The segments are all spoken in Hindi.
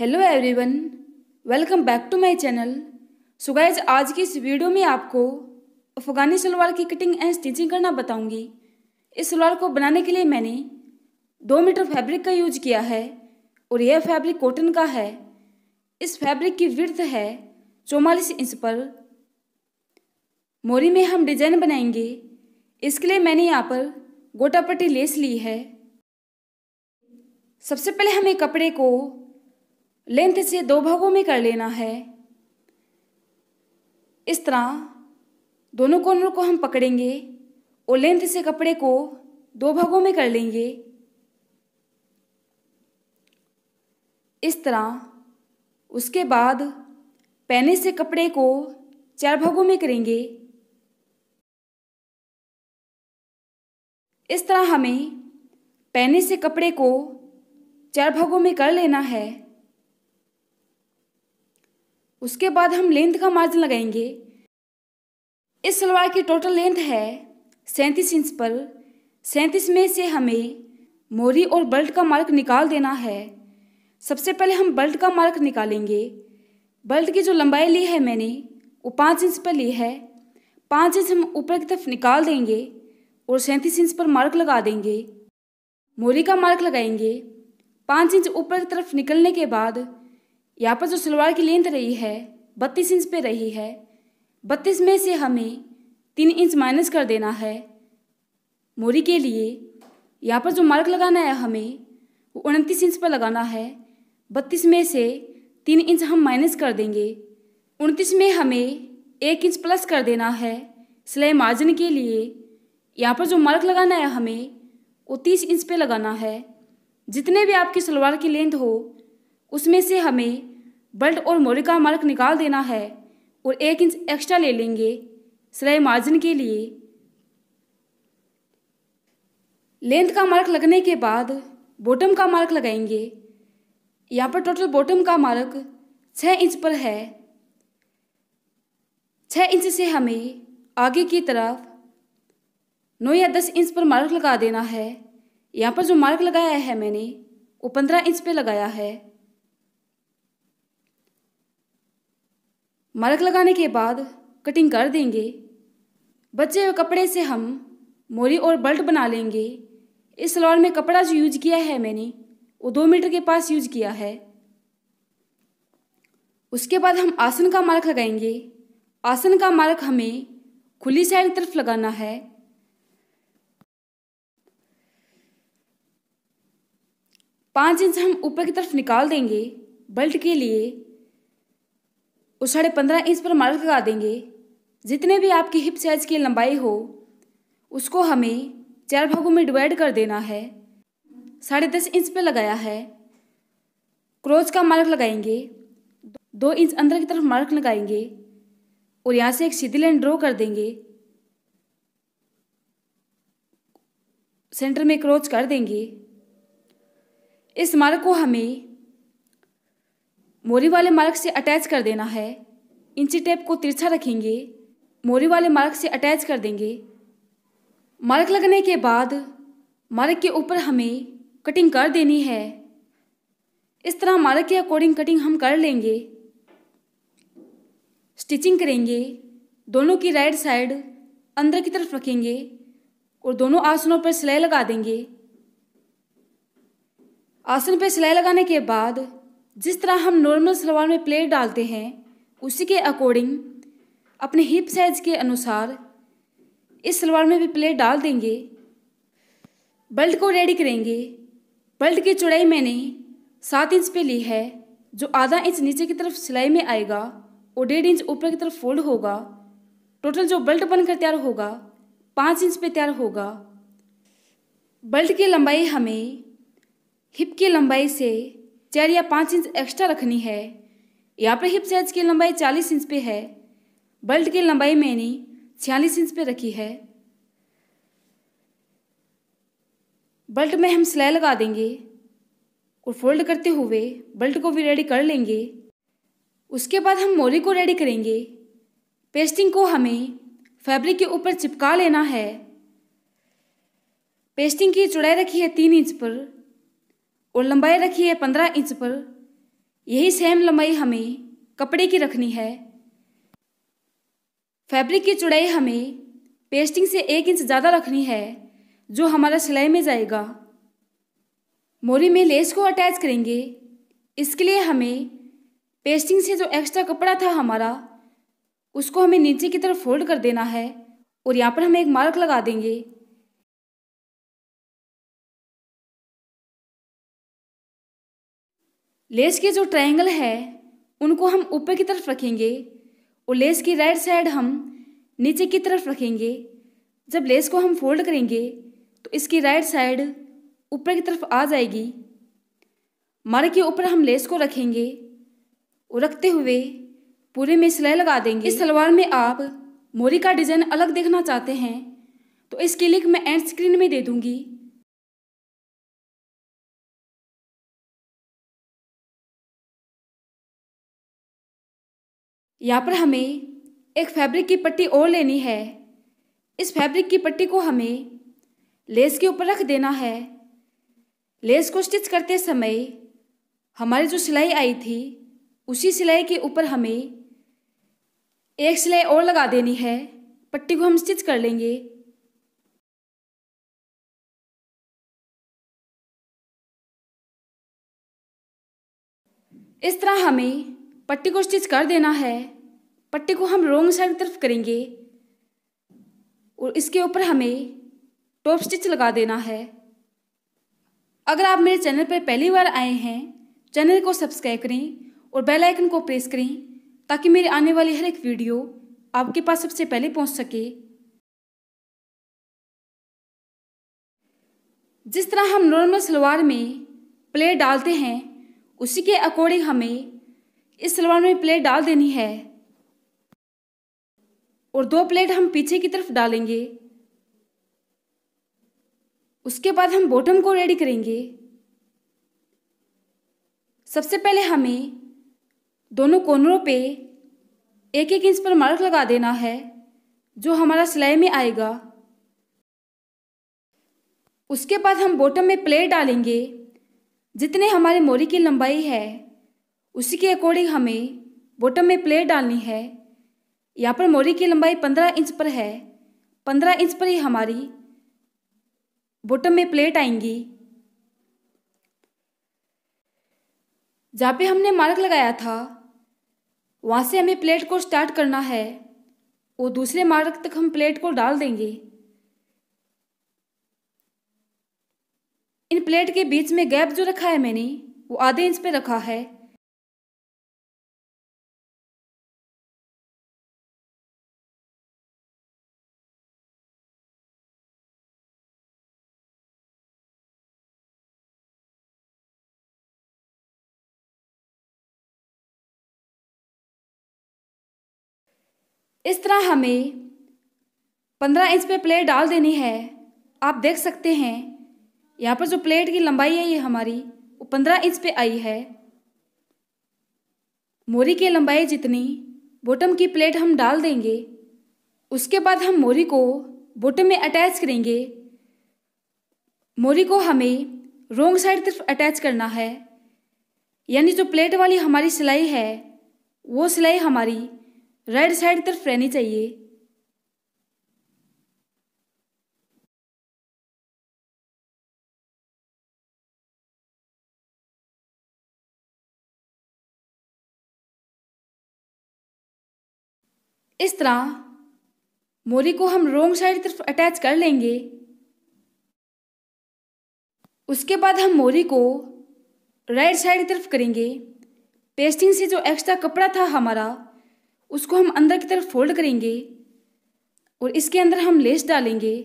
hello everyone welcome back to my channel so guys आज की इस वीडियो में आपको अफगानी सलवार की कटिंग एंड स्टिचिंग करना बताऊंगी इस सलवार को बनाने के लिए मैंने दो मीटर फैब्रिक का यूज किया है और यह फैब्रिक कॉटन का है इस फैब्रिक की विर्थ है चौवालीस इंच पर मोरी में हम डिजाइन बनाएंगे इसके लिए मैंने यहाँ पर गोटापट्टी लेस ली है सबसे पहले हमें कपड़े को लेंथ से दो भागों में कर लेना है इस तरह दोनों कोनों को हम पकड़ेंगे और लेंथ से कपड़े को दो भागों में कर लेंगे इस तरह उसके बाद पहने से कपड़े को चार भागों में करेंगे इस तरह हमें पहने से कपड़े को चार भागों में कर लेना है उसके बाद हम लेंथ का मार्जिन लगाएंगे इस सलवार की टोटल लेंथ है सैंतीस इंच पर सैंतीस में से हमें मोरी और बल्ट का मार्क निकाल देना है सबसे पहले हम बल्ट का मार्क निकालेंगे बल्ट की जो लंबाई ली है मैंने वो पाँच इंच पर ली है पाँच इंच हम ऊपर की तरफ निकाल देंगे और सैंतीस इंच पर मार्क लगा देंगे मोरी का मार्क लगाएंगे पाँच इंच ऊपर की तरफ निकलने के बाद यहाँ पर जो सलवार की लेंथ रही है बत्तीस इंच पे रही है बत्तीस में से हमें तीन इंच माइनस कर देना है मोरी के लिए यहाँ पर जो मार्क लगाना है हमें वो उनतीस इंच पर लगाना है बत्तीस में से तीन इंच हम माइनस कर देंगे उनतीस में हमें एक इंच प्लस कर देना है सिलाई मार्जिन के लिए यहाँ पर जो मार्क लगाना है हमें वो तीस इंच पे लगाना है जितने भी आपकी सलवार की लेंथ हो उसमें से हमें बल्ट और मोरी का मार्क निकाल देना है और एक इंच एक्स्ट्रा ले लेंगे सिलाई मार्जिन के लिए लेंथ का मार्क लगने के बाद बॉटम का मार्क लगाएंगे यहाँ पर टोटल बॉटम का मार्क छः इंच पर है छः इंच से हमें आगे की तरफ नौ या दस इंच पर मार्क लगा देना है यहाँ पर जो मार्क लगाया है मैंने वो पंद्रह इंच पे लगाया है मार्क लगाने के बाद कटिंग कर देंगे बचे हुए कपड़े से हम मोरी और बल्ट बना लेंगे इस सलवार में कपड़ा जो यूज किया है मैंने वो दो मीटर के पास यूज किया है उसके बाद हम आसन का मार्क लगाएंगे आसन का मार्क हमें खुली साइड की तरफ लगाना है पाँच इंच हम ऊपर की तरफ निकाल देंगे बल्ट के लिए और साढ़े पंद्रह इंच पर मार्क लगा देंगे जितने भी आपकी हिप साइज की लंबाई हो उसको हमें चार भागों में डिवाइड कर देना है साढ़े दस इंच पर लगाया है क्रोच का मार्क लगाएंगे दो इंच अंदर की तरफ मार्क लगाएंगे और यहाँ से एक सीधी लाइन ड्रॉ कर देंगे सेंटर में क्रोच कर देंगे इस मार्क को हमें मोरी वाले मार्ग से अटैच कर देना है इंची टेप को तिरछा रखेंगे मोरी वाले मार्ग से अटैच कर देंगे मार्ग लगने के बाद मार्ग के ऊपर हमें कटिंग कर देनी है इस तरह मार्ग के अकॉर्डिंग कटिंग हम कर लेंगे स्टिचिंग करेंगे दोनों की राइट साइड अंदर की तरफ रखेंगे और दोनों आसनों पर सिलाई लगा देंगे आसन पर सिलाई लगाने के बाद जिस तरह हम नॉर्मल सलवार में प्लेट डालते हैं उसी के अकॉर्डिंग अपने हिप साइज के अनुसार इस सलवार में भी प्लेट डाल देंगे बेल्ट को रेडी करेंगे बेल्ट की चौड़ाई मैंने सात इंच पे ली है जो आधा इंच नीचे की तरफ सिलाई में आएगा और डेढ़ इंच ऊपर की तरफ फोल्ड होगा टोटल जो बेल्ट बनकर तैयार होगा पाँच इंच पे तैयार होगा बेल्ट की लंबाई हमें हिप की लंबाई से चार या पाँच इंच एक्स्ट्रा रखनी है यहाँ पर हिप साइज की लंबाई चालीस इंच पे है बल्ट की लंबाई मैंने छियालीस इंच पे रखी है बल्ट में हम सिलाई लगा देंगे और फोल्ड करते हुए बल्ट को भी रेडी कर लेंगे उसके बाद हम मोरी को रेडी करेंगे पेस्टिंग को हमें फैब्रिक के ऊपर चिपका लेना है पेस्टिंग की चौड़ाई रखी है तीन इंच पर और लंबाई रखी है पंद्रह इंच पर यही सेम लंबाई हमें कपड़े की रखनी है फैब्रिक की चौड़ाई हमें पेस्टिंग से एक इंच ज़्यादा रखनी है जो हमारा सिलाई में जाएगा मोरी में लेस को अटैच करेंगे इसके लिए हमें पेस्टिंग से जो एक्स्ट्रा कपड़ा था हमारा उसको हमें नीचे की तरफ फोल्ड कर देना है और यहाँ पर हम एक मार्क लगा देंगे लेस के जो ट्रायंगल है उनको हम ऊपर की तरफ रखेंगे और लेस की राइट साइड हम नीचे की तरफ रखेंगे जब लेस को हम फोल्ड करेंगे तो इसकी राइट साइड ऊपर की तरफ आ जाएगी मर के ऊपर हम लेस को रखेंगे और रखते हुए पूरे में सिलाई लगा देंगे इस सलवार में आप मोरी का डिज़ाइन अलग देखना चाहते हैं तो इसकी लिंक मैं एंड स्क्रीन में दे दूँगी यहाँ पर हमें एक फैब्रिक की पट्टी और लेनी है इस फैब्रिक की पट्टी को हमें लेस के ऊपर रख देना है लेस को स्टिच करते समय हमारी जो सिलाई आई थी उसी सिलाई के ऊपर हमें एक सिलाई और लगा देनी है पट्टी को हम स्टिच कर लेंगे इस तरह हमें पट्टी को स्टिच कर देना है पट्टी को हम रोंग साइड की तरफ करेंगे और इसके ऊपर हमें टॉप स्टिच लगा देना है अगर आप मेरे चैनल पर पहली बार आए हैं चैनल को सब्सक्राइब करें और बेल आइकन को प्रेस करें ताकि मेरी आने वाली हर एक वीडियो आपके पास सबसे पहले पहुंच सके जिस तरह हम नॉर्मल सलवार में प्लेट डालते हैं उसी के अकॉर्डिंग हमें इस सलवार में प्लेट डाल देनी है और दो प्लेट हम पीछे की तरफ डालेंगे उसके बाद हम बॉटम को रेडी करेंगे सबसे पहले हमें दोनों कोनरों पे एक एक इंच पर मार्क लगा देना है जो हमारा सिलाई में आएगा उसके बाद हम बॉटम में प्लेट डालेंगे जितने हमारे मोरी की लंबाई है उसी के अकॉर्डिंग हमें बॉटम में प्लेट डालनी है यहाँ पर मोरी की लंबाई पंद्रह इंच पर है पंद्रह इंच पर ही हमारी बॉटम में प्लेट आएंगी जहाँ पे हमने मार्क लगाया था वहाँ से हमें प्लेट को स्टार्ट करना है वो दूसरे मार्क तक हम प्लेट को डाल देंगे इन प्लेट के बीच में गैप जो रखा है मैंने वो आधे इंच पे रखा है इस तरह हमें पंद्रह इंच पे प्लेट डाल देनी है आप देख सकते हैं यहाँ पर जो प्लेट की लंबाई है ये हमारी वो पंद्रह इंच पे आई है मोरी की लंबाई जितनी बॉटम की प्लेट हम डाल देंगे उसके बाद हम मोरी को बॉटम में अटैच करेंगे मोरी को हमें रोंग साइड तरफ अटैच करना है यानी जो प्लेट वाली हमारी सिलाई है वो सिलाई हमारी राइट साइड तरफ रहनी चाहिए इस तरह मोरी को हम रोंग साइड तरफ अटैच कर लेंगे उसके बाद हम मोरी को राइट साइड तरफ करेंगे पेस्टिंग से जो एक्स्ट्रा कपड़ा था हमारा उसको हम अंदर की तरफ फोल्ड करेंगे और इसके अंदर हम लेस डालेंगे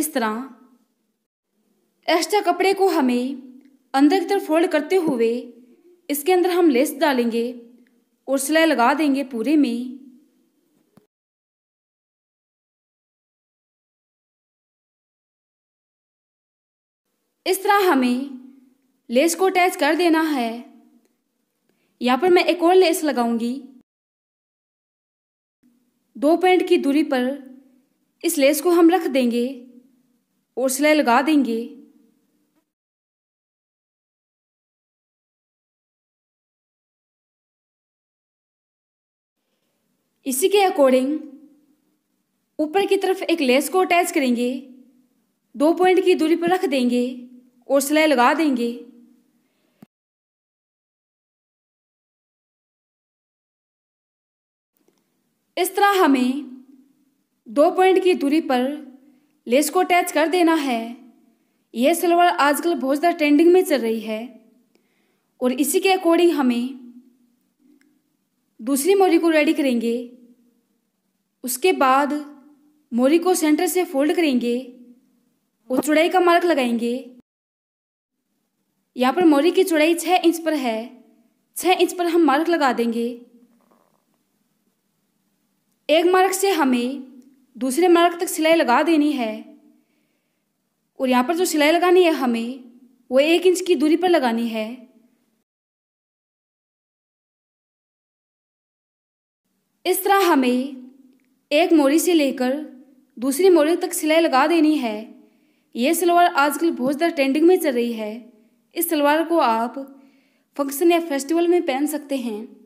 इस तरह एक्स्ट्रा कपड़े को हमें अंदर की तरफ फोल्ड करते हुए इसके अंदर हम लेस डालेंगे और सिलाई लगा देंगे पूरे में इस तरह हमें लेस को अटैच कर देना है यहाँ पर मैं एक और लेस लगाऊंगी दो पॉइंट की दूरी पर इस लेस को हम रख देंगे और सिलाई लगा देंगे इसी के अकॉर्डिंग ऊपर की तरफ एक लेस को अटैच करेंगे दो पॉइंट की दूरी पर रख देंगे और सिलाई लगा देंगे इस तरह हमें दो पॉइंट की दूरी पर लेस को अटैच कर देना है यह सलवार आजकल बहुत ज़्यादा ट्रेंडिंग में चल रही है और इसी के अकॉर्डिंग हमें दूसरी मोरी को रेडी करेंगे उसके बाद मोरी को सेंटर से फोल्ड करेंगे और चौड़ाई का मार्क लगाएंगे यहाँ पर मोरी की चौड़ाई छः इंच पर है छः इंच पर हम मार्क लगा देंगे एक मार्क से हमें दूसरे मार्क तक सिलाई लगा देनी है और यहाँ पर जो सिलाई लगानी है हमें वो एक इंच की दूरी पर लगानी है इस तरह हमें एक मोरी से लेकर दूसरी मोरी तक सिलाई लगा देनी है ये सलवार आजकल बहुत ज़्यादा ट्रेंडिंग में चल रही है इस सलवार को आप फंक्शन या फेस्टिवल में पहन सकते हैं